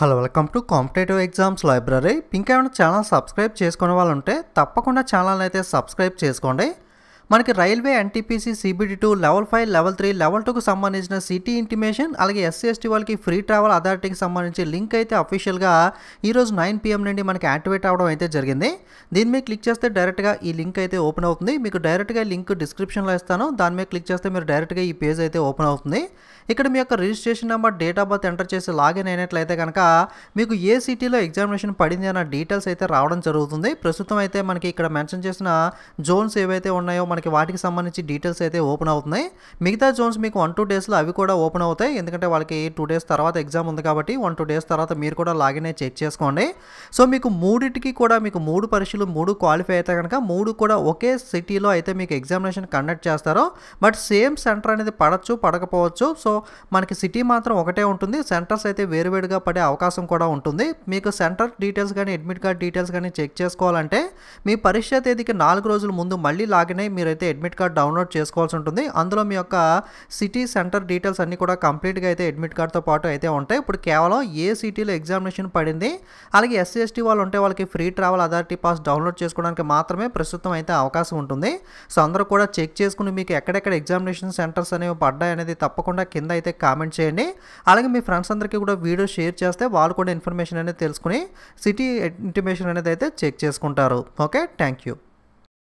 hello welcome to competitive exams library ఇంకా ఏమైనా channel subscribe చేసుకునే వాళ్ళు ఉంటే తప్పకుండా ఛానల్ అయితే సబ్స్క్రైబ్ చేసుకోండి మనకి railway NTPC CBT two level five level three level టూకు సంబంధించిన సిటీ ఇంటిమేషన్ అలాగే ఎస్సీ ఎస్టీ వాళ్ళకి ఫ్రీ ట్రావెల్ అథారిటీకి సంబంధించి లింక్ అయితే అఫీషియల్గా ఈరోజు నైన్ పిఎం నుండి మనకి యాక్టివేట్ అవడం అయితే జరిగింది దీని మీద క్లిక్ చేస్తే డైరెక్ట్గా ఈ లింక్ అయితే ఓపెన్ అవుతుంది మీకు డైరెక్ట్గా లింక్ డిస్క్రిప్షన్లో ఇస్తాను దాని మీద క్లిక్ చేస్తే మీరు డైరెక్ట్గా ఈ పేజ్ అయితే ఓపెన్ అవుతుంది ఇక్కడ మీ యొక్క registration number date of birth enter చేసి లాగిన్ అయినట్లయితే కనుక మీకు ఏ సిటీలో ఎగ్జామినేషన్ పడింది అన్న డీటెయిల్స్ అయితే రావడం జరుగుతుంది ప్రస్తుతం అయితే మనకి ఇక్కడ మెన్షన్ చేసిన జోన్స్ ఏవైతే ఉన్నాయో మనకి వాటికి సంబంధించి డీటెయిల్స్ అయితే ఓపెన్ అవుతున్నాయి మిగతా జోన్స్ మీకు వన్ టూ డేస్లో అవి కూడా ఓపెన్ అవుతాయి ఎందుకంటే వాళ్ళకి టూ డేస్ తర్వాత ఎగ్జామ్ ఉంది కాబట్టి వన్ టూ డేస్ తర్వాత మీరు కూడా లాగిన్ అయి చెక్ చేసుకోండి సో మీకు మూడింటికి కూడా మీకు మూడు పరీక్షలు మూడు క్వాలిఫై అయితే కనుక మూడు కూడా ఒకే సిటీలో అయితే మీకు ఎగ్జామినేషన్ కండక్ట్ చేస్తారు బట్ సేమ్ సెంటర్ అనేది పడచ్చు పడకపోవచ్చు సో మనకి సిటీ మాత్రం ఒకటే ఉంటుంది సెంటర్స్ అయితే వేరువేరుగా పడే అవకాశం కూడా ఉంటుంది మీకు సెంటర్ డీటెయిల్స్ కానీ అడ్మిట్ కార్డ్ డీటెయిల్స్ కానీ చెక్ చేసుకోవాలంటే మీ పరీక్ష తేదీకి నాలుగు రోజుల ముందు మళ్ళీ లాగిన్ అయ్యి మీరు మీరైతే అడ్మిట్ కార్డ్ డౌన్లోడ్ చేసుకోవాల్సి ఉంటుంది అందులో మీ యొక్క సిటీ సెంటర్ డీటెయిల్స్ అన్నీ కూడా కంప్లీట్గా అయితే అడ్మిట్ కార్డ్తో పాటు అయితే ఉంటాయి ఇప్పుడు కేవలం ఏ సిటీలో ఎగ్జామినేషన్ పడింది అలాగే ఎస్సీ ఎస్టీ వాళ్ళు ఉంటే వాళ్ళకి free travel authority pass download చేసుకోవడానికి మాత్రమే ప్రస్తుతం అయితే అవకాశం ఉంటుంది సో అందరూ కూడా చెక్ చేసుకుని మీకు ఎక్కడెక్కడ ఎగ్జామినేషన్ సెంటర్స్ అనేవి పడ్డాయి అనేది తప్పకుండా కింద అయితే కామెంట్ చేయండి అలాగే మీ ఫ్రెండ్స్ అందరికీ కూడా వీడియో షేర్ చేస్తే వాళ్ళు కూడా ఇన్ఫర్మేషన్ అనేది తెలుసుకుని సిటీ ఇంటిమేషన్ అనేది అయితే చెక్ చేసుకుంటారు ఓకే థ్యాంక్ యూ